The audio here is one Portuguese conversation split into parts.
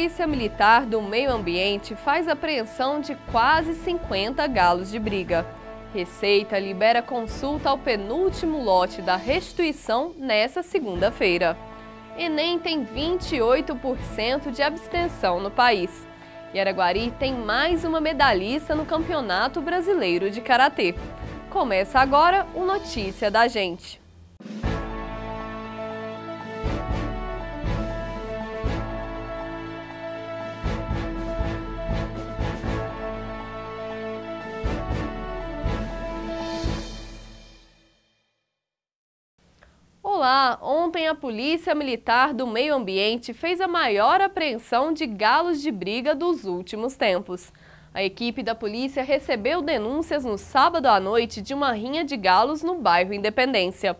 Polícia Militar do Meio Ambiente faz apreensão de quase 50 galos de briga. Receita libera consulta ao penúltimo lote da restituição nesta segunda-feira. Enem tem 28% de abstenção no país. E Araguari tem mais uma medalhista no Campeonato Brasileiro de Karatê. Começa agora o Notícia da Gente. Olá! Ontem a Polícia Militar do Meio Ambiente fez a maior apreensão de galos de briga dos últimos tempos. A equipe da polícia recebeu denúncias no sábado à noite de uma rinha de galos no bairro Independência.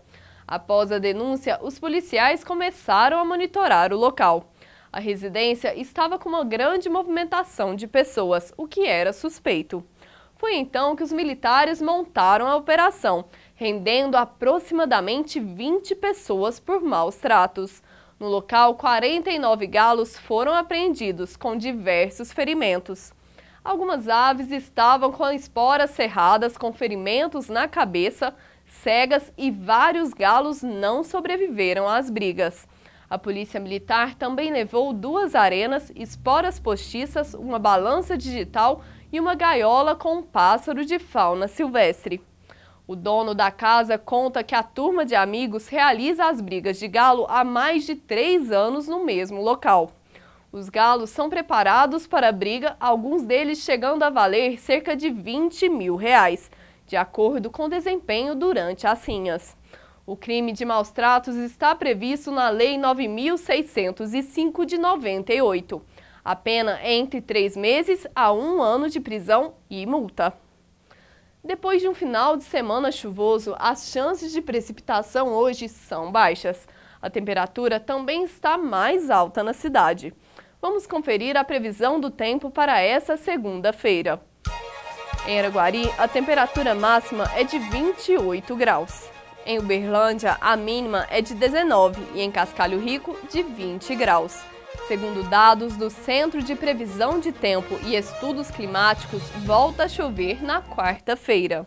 Após a denúncia, os policiais começaram a monitorar o local. A residência estava com uma grande movimentação de pessoas, o que era suspeito. Foi então que os militares montaram a operação rendendo aproximadamente 20 pessoas por maus tratos. No local, 49 galos foram apreendidos com diversos ferimentos. Algumas aves estavam com esporas cerradas, com ferimentos na cabeça, cegas e vários galos não sobreviveram às brigas. A polícia militar também levou duas arenas, esporas postiças, uma balança digital e uma gaiola com um pássaro de fauna silvestre. O dono da casa conta que a turma de amigos realiza as brigas de galo há mais de três anos no mesmo local. Os galos são preparados para a briga, alguns deles chegando a valer cerca de 20 mil reais, de acordo com o desempenho durante as rinhas. O crime de maus tratos está previsto na Lei 9.605 de 98. A pena é entre três meses a um ano de prisão e multa. Depois de um final de semana chuvoso, as chances de precipitação hoje são baixas. A temperatura também está mais alta na cidade. Vamos conferir a previsão do tempo para essa segunda-feira. Em Araguari, a temperatura máxima é de 28 graus. Em Uberlândia, a mínima é de 19 e em Cascalho Rico, de 20 graus. Segundo dados do Centro de Previsão de Tempo e Estudos Climáticos, volta a chover na quarta-feira.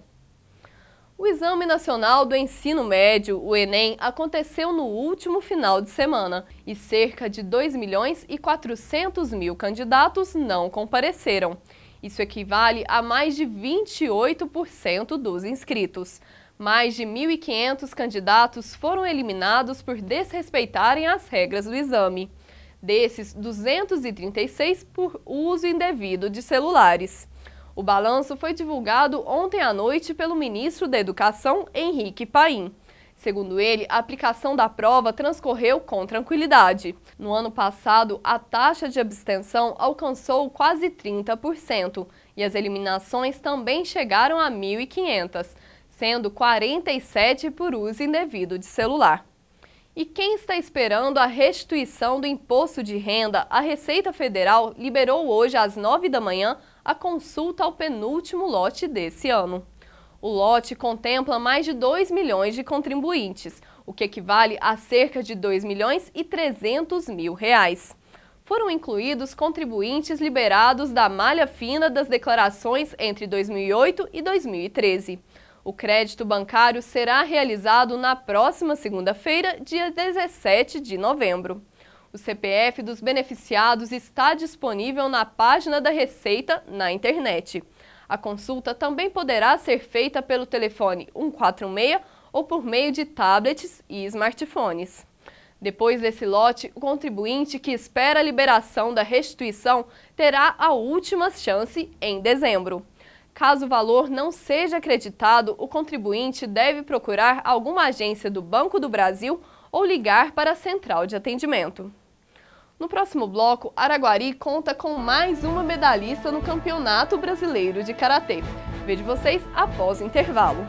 O Exame Nacional do Ensino Médio, o Enem, aconteceu no último final de semana e cerca de 2 milhões e 400 mil candidatos não compareceram. Isso equivale a mais de 28% dos inscritos. Mais de 1.500 candidatos foram eliminados por desrespeitarem as regras do exame desses 236 por uso indevido de celulares. O balanço foi divulgado ontem à noite pelo ministro da Educação, Henrique Paim. Segundo ele, a aplicação da prova transcorreu com tranquilidade. No ano passado, a taxa de abstenção alcançou quase 30% e as eliminações também chegaram a 1.500, sendo 47 por uso indevido de celular. E quem está esperando a restituição do imposto de renda, a Receita Federal liberou hoje às 9 da manhã a consulta ao penúltimo lote desse ano. O lote contempla mais de 2 milhões de contribuintes, o que equivale a cerca de 2 milhões e 300 mil reais. Foram incluídos contribuintes liberados da malha fina das declarações entre 2008 e 2013. O crédito bancário será realizado na próxima segunda-feira, dia 17 de novembro. O CPF dos beneficiados está disponível na página da Receita na internet. A consulta também poderá ser feita pelo telefone 146 ou por meio de tablets e smartphones. Depois desse lote, o contribuinte que espera a liberação da restituição terá a última chance em dezembro. Caso o valor não seja acreditado, o contribuinte deve procurar alguma agência do Banco do Brasil ou ligar para a central de atendimento. No próximo bloco, Araguari conta com mais uma medalhista no Campeonato Brasileiro de Karatê. Vejo vocês após o intervalo.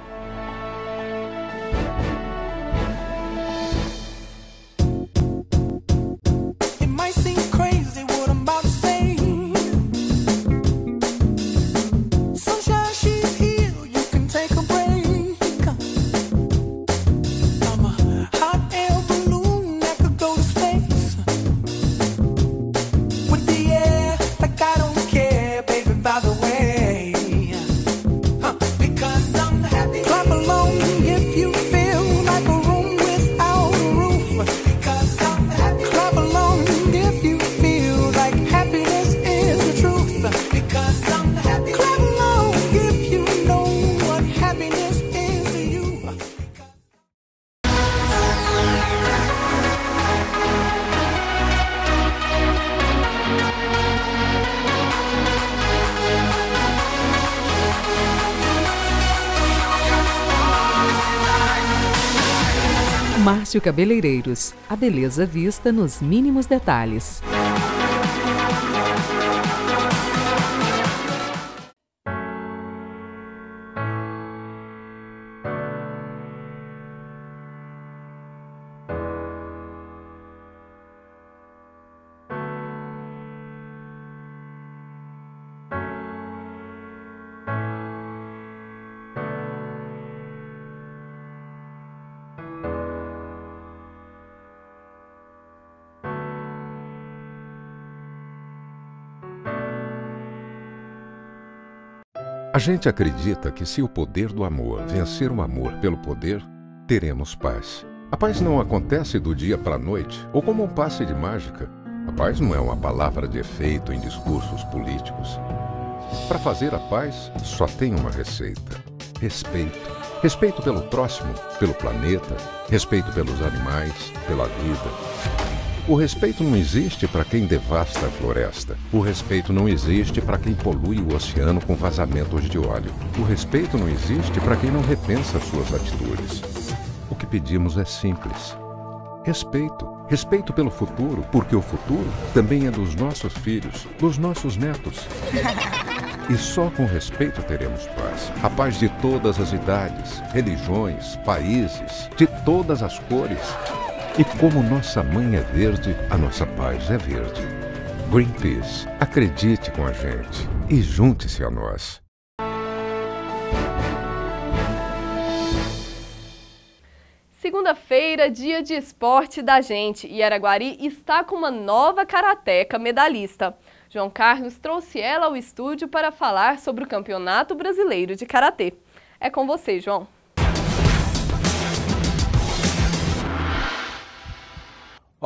Márcio Cabeleireiros. A beleza vista nos mínimos detalhes. A gente acredita que se o poder do amor vencer o amor pelo poder, teremos paz. A paz não acontece do dia para a noite ou como um passe de mágica. A paz não é uma palavra de efeito em discursos políticos. Para fazer a paz, só tem uma receita: respeito. Respeito pelo próximo, pelo planeta, respeito pelos animais, pela vida. O respeito não existe para quem devasta a floresta. O respeito não existe para quem polui o oceano com vazamentos de óleo. O respeito não existe para quem não repensa suas atitudes. O que pedimos é simples. Respeito. Respeito pelo futuro, porque o futuro também é dos nossos filhos, dos nossos netos. E só com respeito teremos paz. A paz de todas as idades, religiões, países, de todas as cores. E como nossa mãe é verde, a nossa paz é verde. Greenpeace, acredite com a gente e junte-se a nós. Segunda-feira, dia de esporte da gente, e Araguari está com uma nova karateca medalhista. João Carlos trouxe ela ao estúdio para falar sobre o Campeonato Brasileiro de Karatê. É com você, João.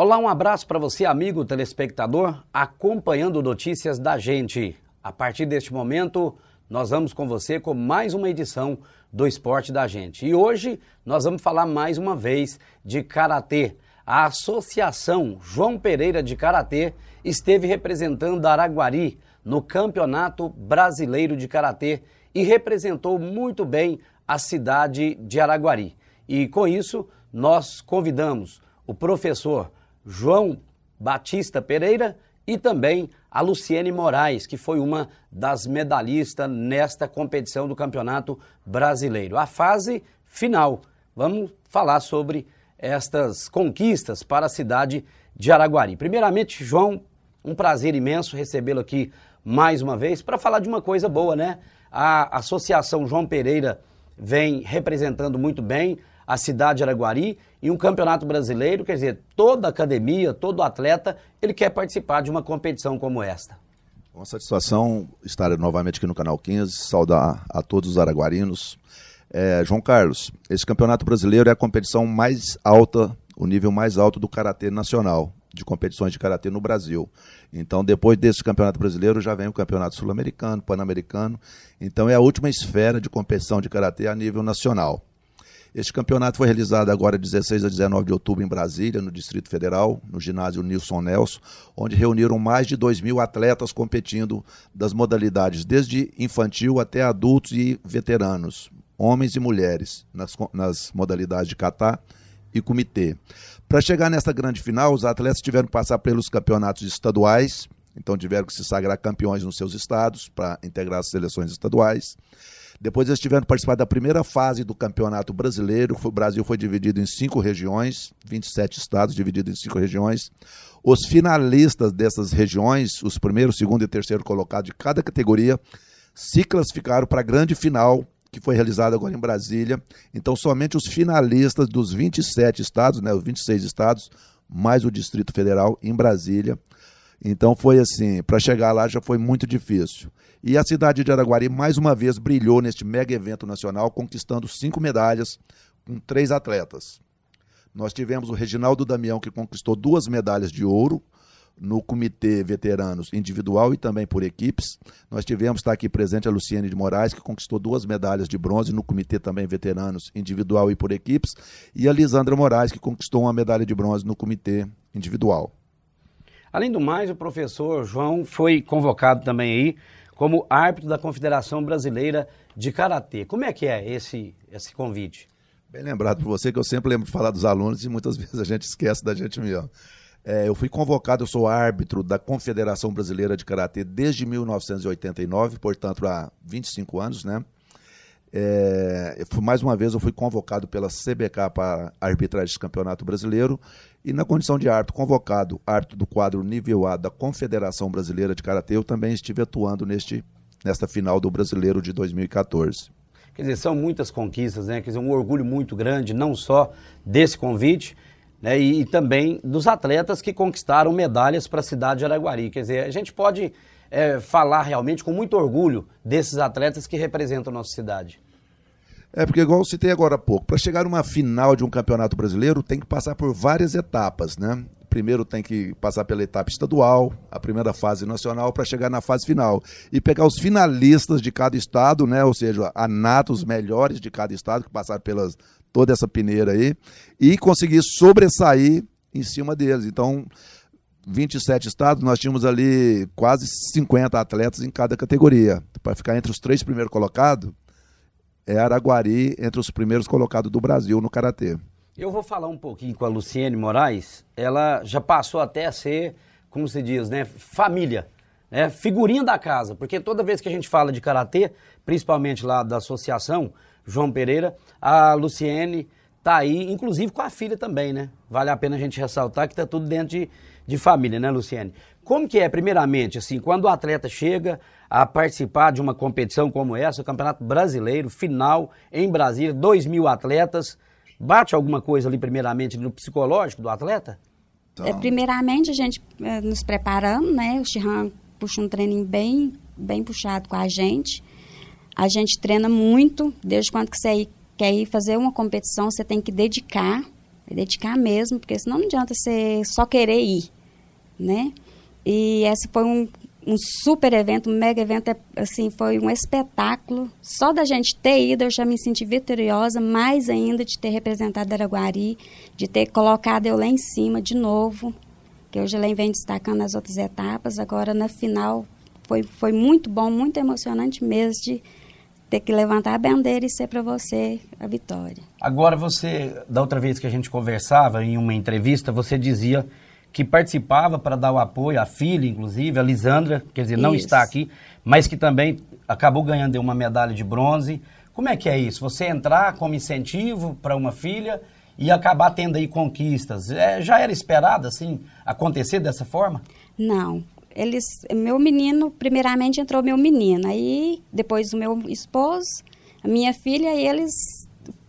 Olá, um abraço para você, amigo telespectador, acompanhando notícias da gente. A partir deste momento, nós vamos com você com mais uma edição do Esporte da Gente. E hoje nós vamos falar mais uma vez de karatê. A Associação João Pereira de Karatê esteve representando Araguari no Campeonato Brasileiro de Karatê e representou muito bem a cidade de Araguari. E com isso, nós convidamos o professor João Batista Pereira e também a Luciene Moraes, que foi uma das medalhistas nesta competição do Campeonato Brasileiro. A fase final. Vamos falar sobre estas conquistas para a cidade de Araguari. Primeiramente, João, um prazer imenso recebê-lo aqui mais uma vez para falar de uma coisa boa, né? A Associação João Pereira vem representando muito bem a cidade de Araguari e um campeonato brasileiro, quer dizer, toda academia, todo atleta, ele quer participar de uma competição como esta. Uma satisfação estar novamente aqui no Canal 15, saudar a todos os araguarinos. É, João Carlos, esse campeonato brasileiro é a competição mais alta, o nível mais alto do Karatê nacional de competições de karatê no Brasil. Então, depois desse campeonato brasileiro, já vem o campeonato sul-americano, pan-americano. Então, é a última esfera de competição de karatê a nível nacional. Este campeonato foi realizado agora 16 a 19 de outubro em Brasília, no Distrito Federal, no ginásio Nilson Nelson, onde reuniram mais de 2 mil atletas competindo das modalidades desde infantil até adultos e veteranos, homens e mulheres, nas, nas modalidades de catar e comitê. Para chegar nesta grande final, os atletas tiveram que passar pelos campeonatos estaduais, então tiveram que se sagrar campeões nos seus estados para integrar as seleções estaduais. Depois eles tiveram participado da primeira fase do Campeonato Brasileiro. O Brasil foi dividido em cinco regiões, 27 estados divididos em cinco regiões. Os finalistas dessas regiões, os primeiros, segundo e terceiro colocados de cada categoria, se classificaram para a grande final que foi realizada agora em Brasília. Então, somente os finalistas dos 27 estados, né, os 26 estados, mais o Distrito Federal em Brasília, então foi assim, para chegar lá já foi muito difícil. E a cidade de Araguari mais uma vez brilhou neste mega evento nacional, conquistando cinco medalhas com três atletas. Nós tivemos o Reginaldo Damião, que conquistou duas medalhas de ouro no Comitê Veteranos Individual e também por equipes. Nós tivemos, está aqui presente, a Luciene de Moraes, que conquistou duas medalhas de bronze no Comitê também Veteranos Individual e por equipes. E a Lisandra Moraes, que conquistou uma medalha de bronze no Comitê Individual. Além do mais, o professor João foi convocado também aí como árbitro da Confederação Brasileira de Karatê. Como é que é esse, esse convite? Bem lembrado por você que eu sempre lembro de falar dos alunos e muitas vezes a gente esquece da gente mesmo. É, eu fui convocado, eu sou árbitro da Confederação Brasileira de Karatê desde 1989, portanto há 25 anos, né? É, mais uma vez eu fui convocado pela CBK para arbitragem de campeonato brasileiro e na condição de árbitro convocado, árbitro do quadro nível A da Confederação Brasileira de Karatê, eu também estive atuando neste nesta final do Brasileiro de 2014. Quer dizer, são muitas conquistas, né? Quer dizer, um orgulho muito grande não só desse convite, né, e, e também dos atletas que conquistaram medalhas para a cidade de Araguari. Quer dizer, a gente pode é, falar realmente com muito orgulho desses atletas que representam a nossa cidade. É porque, igual eu citei agora há pouco, para chegar numa final de um campeonato brasileiro tem que passar por várias etapas, né? Primeiro tem que passar pela etapa estadual, a primeira fase nacional, para chegar na fase final. E pegar os finalistas de cada estado, né? Ou seja, a nata, os melhores de cada estado, que passaram pelas toda essa peneira aí, e conseguir sobressair em cima deles. Então, 27 estados, nós tínhamos ali quase 50 atletas em cada categoria. Para ficar entre os três primeiros colocados, é Araguari entre os primeiros colocados do Brasil no Karatê. Eu vou falar um pouquinho com a Luciene Moraes. Ela já passou até a ser, como se diz, né? Família. Né, figurinha da casa. Porque toda vez que a gente fala de karatê, principalmente lá da associação, João Pereira, a Luciene tá aí, inclusive com a filha também, né? Vale a pena a gente ressaltar que tá tudo dentro de, de família, né, Luciane? Como que é, primeiramente, assim, quando o atleta chega a participar de uma competição como essa, o Campeonato Brasileiro, final em Brasília, 2 mil atletas, bate alguma coisa ali, primeiramente, no psicológico do atleta? Então... É, primeiramente, a gente eh, nos preparando, né? O Chihan puxa um treininho bem, bem puxado com a gente. A gente treina muito, desde quando que você quer ir fazer uma competição, você tem que dedicar, dedicar mesmo, porque senão não adianta você só querer ir né? E esse foi um, um super evento, um mega evento, é, assim, foi um espetáculo. Só da gente ter ido, eu já me senti vitoriosa, mais ainda de ter representado Araguari, de ter colocado eu lá em cima de novo, que hoje ela vem destacando nas outras etapas, agora na final foi, foi muito bom, muito emocionante mesmo de ter que levantar a bandeira e ser para você a vitória. Agora você, da outra vez que a gente conversava, em uma entrevista, você dizia que participava para dar o apoio, a filha, inclusive, a Lisandra, quer dizer, não isso. está aqui, mas que também acabou ganhando uma medalha de bronze. Como é que é isso? Você entrar como incentivo para uma filha e acabar tendo aí conquistas. É, já era esperado, assim, acontecer dessa forma? Não. Eles, meu menino, primeiramente entrou meu menino, aí depois o meu esposo, a minha filha, e eles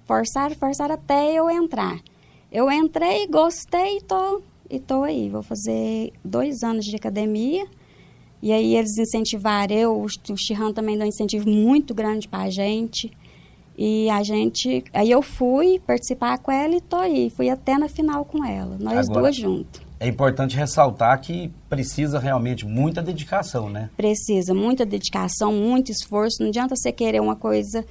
forçaram, forçaram até eu entrar. Eu entrei, gostei estou tô e tô aí. Vou fazer dois anos de academia. E aí eles incentivaram eu, o Chihan também deu um incentivo muito grande para a gente. E a gente. Aí eu fui participar com ela e tô aí. Fui até na final com ela, nós Agora, duas juntas. É importante ressaltar que precisa realmente muita dedicação, né? Precisa, muita dedicação, muito esforço. Não adianta você querer uma coisa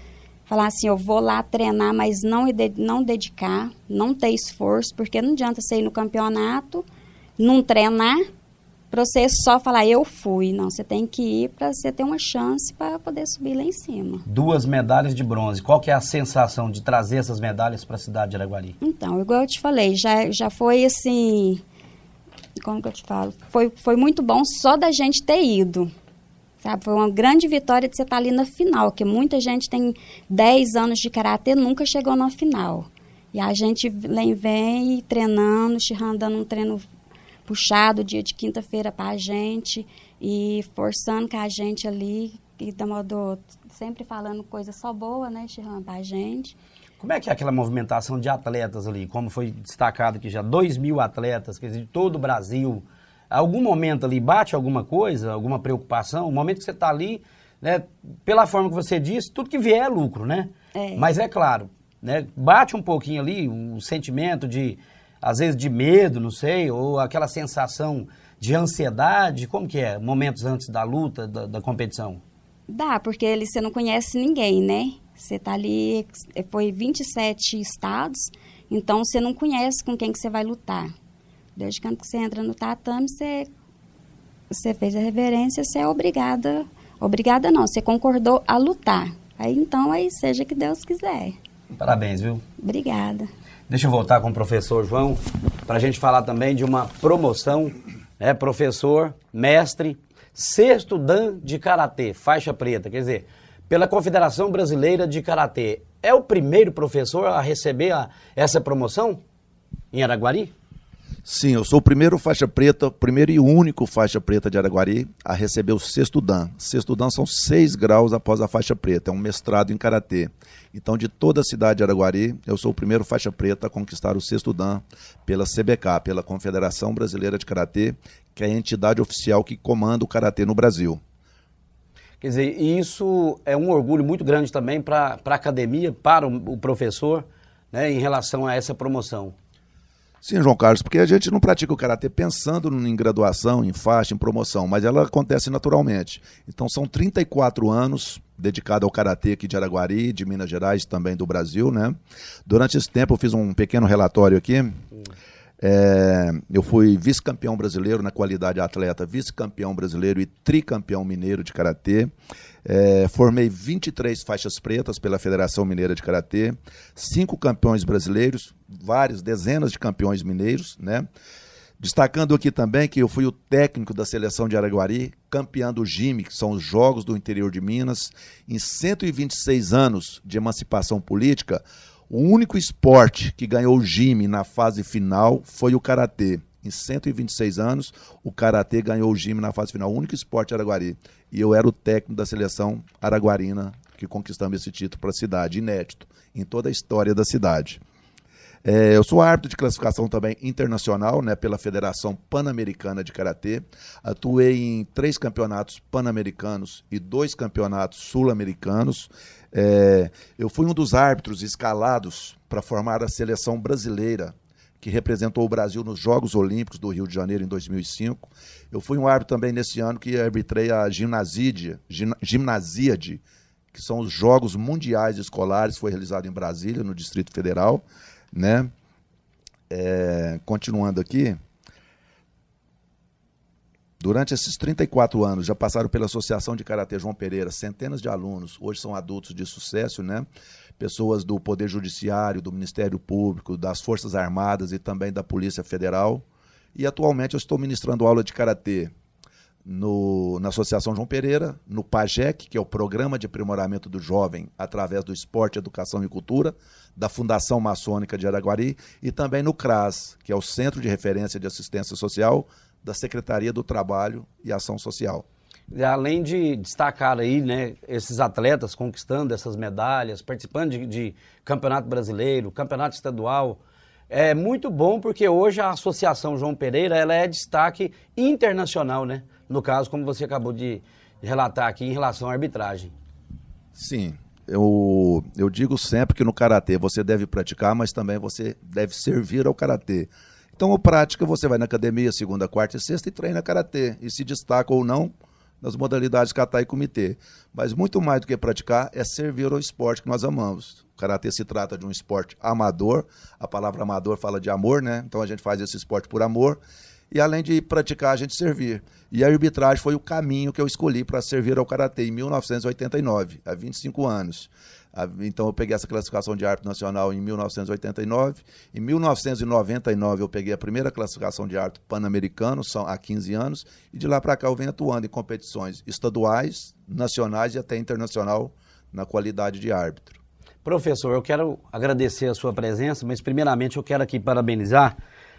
falar assim, eu vou lá treinar, mas não, não dedicar, não ter esforço, porque não adianta você ir no campeonato, não treinar, para você só falar eu fui. Não, você tem que ir para você ter uma chance para poder subir lá em cima. Duas medalhas de bronze. Qual que é a sensação de trazer essas medalhas para a cidade de Araguari? Então, igual eu te falei, já, já foi assim, como que eu te falo? Foi, foi muito bom só da gente ter ido. Sabe? Foi uma grande vitória de você estar tá ali na final, que muita gente tem 10 anos de karatê nunca chegou na final. E a gente vem, vem treinando, Shihan dando um treino puxado dia de quinta-feira para a gente e forçando com a gente ali. E Damodô sempre falando coisa só boa, né, Shihan, para a gente. Como é que é aquela movimentação de atletas ali? Como foi destacado que já 2 mil atletas, quer dizer, de todo o Brasil, algum momento ali bate alguma coisa, alguma preocupação, o momento que você está ali, né, pela forma que você disse, tudo que vier é lucro, né? É. Mas é claro, né, bate um pouquinho ali um sentimento de, às vezes, de medo, não sei, ou aquela sensação de ansiedade, como que é, momentos antes da luta, da, da competição? Dá, porque ali você não conhece ninguém, né? Você está ali, é, foi 27 estados, então você não conhece com quem que você vai lutar. Desde quando você entra no tatame, você, você fez a reverência, você é obrigada. Obrigada não, você concordou a lutar. Aí então, aí seja que Deus quiser. Parabéns, viu? Obrigada. Deixa eu voltar com o professor João para a gente falar também de uma promoção, né? Professor, mestre, sexto dan de karatê, faixa preta, quer dizer, pela Confederação Brasileira de Karatê. É o primeiro professor a receber a, essa promoção em Araguari? Sim, eu sou o primeiro faixa preta, primeiro e único faixa preta de Araguari a receber o sexto dan. Sexto dan são seis graus após a faixa preta, é um mestrado em karatê. Então, de toda a cidade de Araguari, eu sou o primeiro faixa preta a conquistar o sexto dan pela CBK, pela Confederação Brasileira de Karatê, que é a entidade oficial que comanda o karatê no Brasil. Quer dizer, isso é um orgulho muito grande também para a academia, para o, o professor, né, em relação a essa promoção. Sim, João Carlos, porque a gente não pratica o karatê pensando em graduação, em faixa, em promoção, mas ela acontece naturalmente. Então são 34 anos dedicado ao karatê aqui de Araguari, de Minas Gerais, também do Brasil, né? Durante esse tempo eu fiz um pequeno relatório aqui. É, eu fui vice-campeão brasileiro na qualidade atleta, vice-campeão brasileiro e tricampeão mineiro de karatê. É, formei 23 faixas pretas pela Federação Mineira de Karatê, cinco campeões brasileiros, vários, dezenas de campeões mineiros, né? Destacando aqui também que eu fui o técnico da seleção de Araguari, campeão do GIME, que são os Jogos do Interior de Minas. Em 126 anos de emancipação política, o único esporte que ganhou o GIME na fase final foi o Karatê em 126 anos, o Karatê ganhou o Jimmy na fase final, o único esporte Araguari. E eu era o técnico da seleção araguarina que conquistamos esse título para a cidade, inédito em toda a história da cidade. É, eu sou árbitro de classificação também internacional, né, pela Federação Pan-Americana de Karatê. Atuei em três campeonatos pan-americanos e dois campeonatos sul-americanos. É, eu fui um dos árbitros escalados para formar a seleção brasileira que representou o Brasil nos Jogos Olímpicos do Rio de Janeiro em 2005. Eu fui um árbitro também nesse ano que arbitrei a gimnasíade, que são os Jogos Mundiais Escolares, foi realizado em Brasília, no Distrito Federal, né? É, continuando aqui, Durante esses 34 anos, já passaram pela Associação de Karatê João Pereira centenas de alunos, hoje são adultos de sucesso, né? pessoas do Poder Judiciário, do Ministério Público, das Forças Armadas e também da Polícia Federal. E atualmente eu estou ministrando aula de karatê no, na Associação João Pereira, no PAGEC, que é o Programa de Aprimoramento do Jovem através do Esporte, Educação e Cultura, da Fundação Maçônica de Araguari, e também no CRAS, que é o Centro de Referência de Assistência Social da Secretaria do Trabalho e Ação Social além de destacar aí, né, esses atletas conquistando essas medalhas, participando de, de campeonato brasileiro, campeonato estadual, é muito bom porque hoje a Associação João Pereira ela é destaque internacional, né? No caso, como você acabou de relatar aqui em relação à arbitragem. Sim, eu, eu digo sempre que no karatê você deve praticar, mas também você deve servir ao karatê. Então, a prática, você vai na academia segunda, quarta e sexta e treina karatê. E se destaca ou não, nas modalidades catar e comitê. Mas muito mais do que praticar é servir ao esporte que nós amamos. O karatê se trata de um esporte amador, a palavra amador fala de amor, né? Então a gente faz esse esporte por amor. E além de praticar, a gente servir. E a arbitragem foi o caminho que eu escolhi para servir ao karatê em 1989, há 25 anos. Então eu peguei essa classificação de árbitro nacional em 1989. Em 1999 eu peguei a primeira classificação de árbitro pan-americano, são há 15 anos, e de lá para cá eu venho atuando em competições estaduais, nacionais e até internacional na qualidade de árbitro. Professor, eu quero agradecer a sua presença, mas primeiramente eu quero aqui parabenizar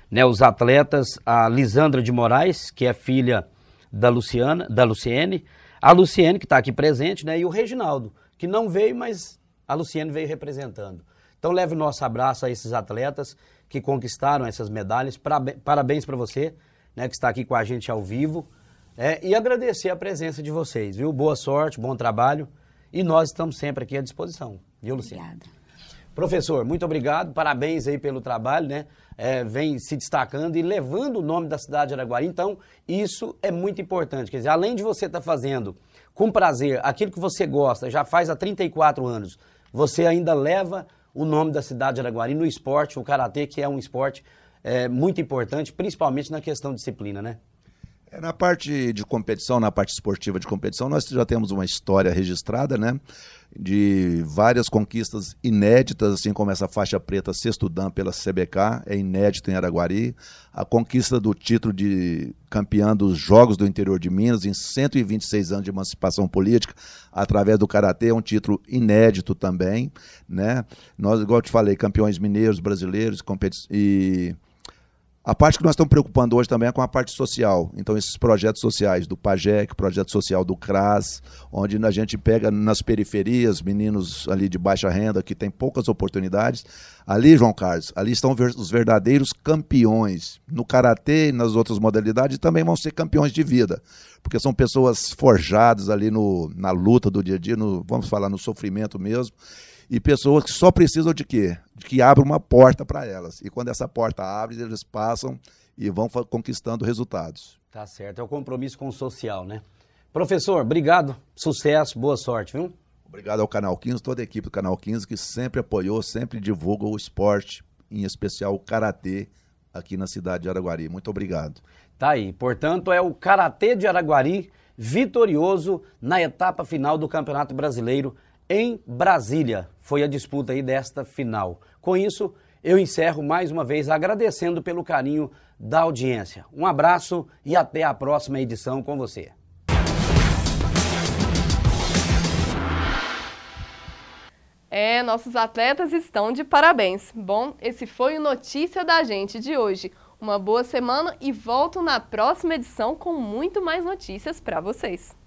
né, os atletas, a Lisandra de Moraes, que é filha da Luciana, da Luciene, a Luciene, que está aqui presente, né, e o Reginaldo, que não veio, mas a Luciane veio representando. Então leve o nosso abraço a esses atletas que conquistaram essas medalhas. Parabéns para você, né, que está aqui com a gente ao vivo. É, e agradecer a presença de vocês, viu? Boa sorte, bom trabalho. E nós estamos sempre aqui à disposição, viu, Luciene? Obrigada. Professor, muito obrigado, parabéns aí pelo trabalho, né? É, vem se destacando e levando o nome da cidade de Araguari. Então, isso é muito importante. Quer dizer, além de você estar tá fazendo com prazer aquilo que você gosta, já faz há 34 anos, você ainda leva o nome da cidade de Araguari no esporte, o karatê, que é um esporte é, muito importante, principalmente na questão disciplina, né? É, na parte de competição, na parte esportiva de competição, nós já temos uma história registrada, né? De várias conquistas inéditas, assim como essa faixa preta sexto dan pela CBK, é inédito em Araguari. A conquista do título de campeão dos Jogos do Interior de Minas em 126 anos de emancipação política, através do Karatê, é um título inédito também, né? Nós, igual eu te falei, campeões mineiros, brasileiros competi e a parte que nós estamos preocupando hoje também é com a parte social. Então, esses projetos sociais do PAGEC, projeto social do CRAS, onde a gente pega nas periferias meninos ali de baixa renda que tem poucas oportunidades. Ali, João Carlos, ali estão os verdadeiros campeões no karatê e nas outras modalidades também vão ser campeões de vida, porque são pessoas forjadas ali no, na luta do dia a dia, no, vamos falar, no sofrimento mesmo e pessoas que só precisam de quê? De que abra uma porta para elas. E quando essa porta abre, eles passam e vão conquistando resultados. Tá certo, é o compromisso com o social, né? Professor, obrigado, sucesso, boa sorte, viu? Obrigado ao Canal 15, toda a equipe do Canal 15 que sempre apoiou, sempre divulga o esporte, em especial o karatê aqui na cidade de Araguari. Muito obrigado. Tá aí, portanto, é o karatê de Araguari vitorioso na etapa final do Campeonato Brasileiro em Brasília. Foi a disputa aí desta final. Com isso, eu encerro mais uma vez agradecendo pelo carinho da audiência. Um abraço e até a próxima edição com você. É, nossos atletas estão de parabéns. Bom, esse foi o Notícia da Gente de hoje. Uma boa semana e volto na próxima edição com muito mais notícias para vocês.